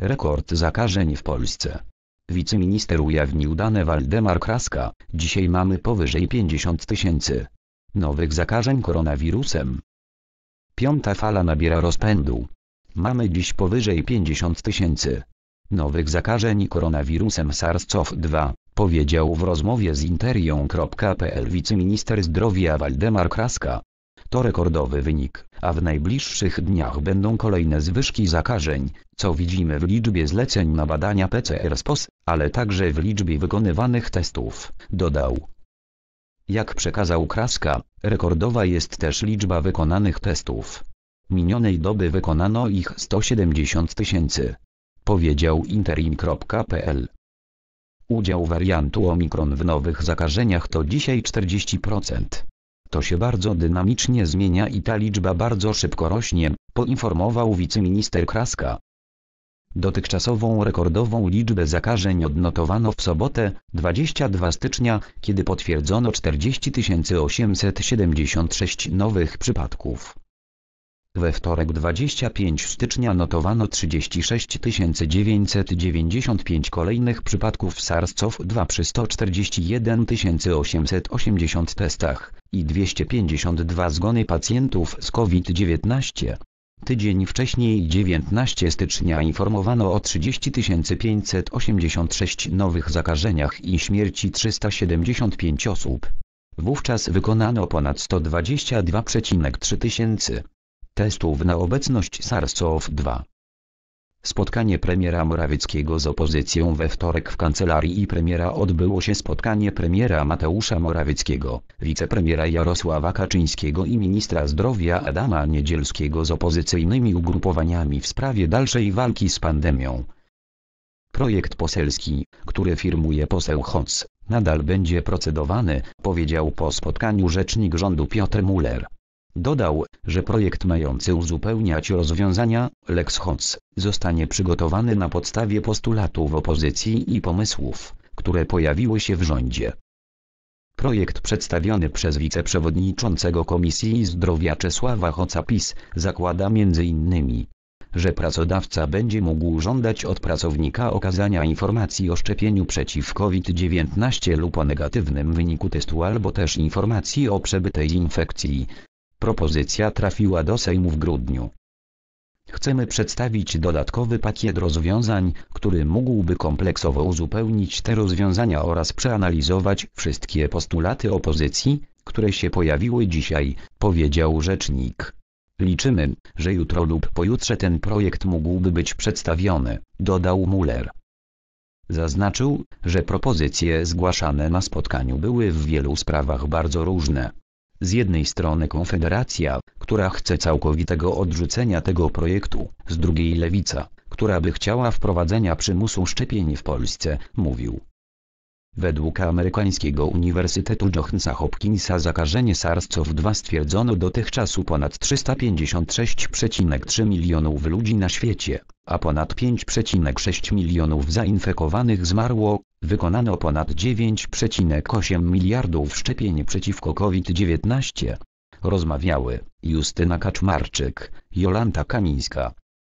Rekord zakażeń w Polsce. Wiceminister ujawnił dane Waldemar Kraska, dzisiaj mamy powyżej 50 tysięcy nowych zakażeń koronawirusem. Piąta fala nabiera rozpędu. Mamy dziś powyżej 50 tysięcy nowych zakażeń koronawirusem SARS-CoV-2, powiedział w rozmowie z interią.pl wiceminister zdrowia Waldemar Kraska. To rekordowy wynik a w najbliższych dniach będą kolejne zwyżki zakażeń, co widzimy w liczbie zleceń na badania PCR-SPOS, ale także w liczbie wykonywanych testów, dodał. Jak przekazał Kraska, rekordowa jest też liczba wykonanych testów. Minionej doby wykonano ich 170 tysięcy. Powiedział interim.pl. Udział wariantu Omikron w nowych zakażeniach to dzisiaj 40%. To się bardzo dynamicznie zmienia i ta liczba bardzo szybko rośnie, poinformował wiceminister Kraska. Dotychczasową rekordową liczbę zakażeń odnotowano w sobotę, 22 stycznia, kiedy potwierdzono 40 876 nowych przypadków. We wtorek 25 stycznia notowano 36 995 kolejnych przypadków SARS-CoV-2 przy 141 880 testach i 252 zgony pacjentów z COVID-19. Tydzień wcześniej 19 stycznia informowano o 30 586 nowych zakażeniach i śmierci 375 osób. Wówczas wykonano ponad 122,3 tysięcy testów na obecność SARS-CoV-2. Spotkanie premiera Morawieckiego z opozycją we wtorek w kancelarii i premiera odbyło się spotkanie premiera Mateusza Morawieckiego, wicepremiera Jarosława Kaczyńskiego i ministra zdrowia Adama Niedzielskiego z opozycyjnymi ugrupowaniami w sprawie dalszej walki z pandemią. Projekt poselski, który firmuje poseł Hoc, nadal będzie procedowany, powiedział po spotkaniu rzecznik rządu Piotr Muller. Dodał, że projekt mający uzupełniać rozwiązania Lex Hoc zostanie przygotowany na podstawie postulatów opozycji i pomysłów, które pojawiły się w rządzie. Projekt przedstawiony przez wiceprzewodniczącego Komisji Zdrowia Czesława Hocapis pis zakłada m.in że pracodawca będzie mógł żądać od pracownika okazania informacji o szczepieniu przeciw COVID-19 lub o negatywnym wyniku testu albo też informacji o przebytej infekcji, Propozycja trafiła do Sejmu w grudniu. Chcemy przedstawić dodatkowy pakiet rozwiązań, który mógłby kompleksowo uzupełnić te rozwiązania oraz przeanalizować wszystkie postulaty opozycji, które się pojawiły dzisiaj, powiedział rzecznik. Liczymy, że jutro lub pojutrze ten projekt mógłby być przedstawiony, dodał Muller. Zaznaczył, że propozycje zgłaszane na spotkaniu były w wielu sprawach bardzo różne. Z jednej strony Konfederacja, która chce całkowitego odrzucenia tego projektu, z drugiej Lewica, która by chciała wprowadzenia przymusu szczepień w Polsce, mówił. Według amerykańskiego Uniwersytetu Johnsa Hopkinsa zakażenie SARS-CoV-2 stwierdzono dotychczas u ponad 356,3 milionów ludzi na świecie, a ponad 5,6 milionów zainfekowanych zmarło, Wykonano ponad 9,8 miliardów szczepień przeciwko COVID-19. Rozmawiały Justyna Kaczmarczyk, Jolanta Kamińska,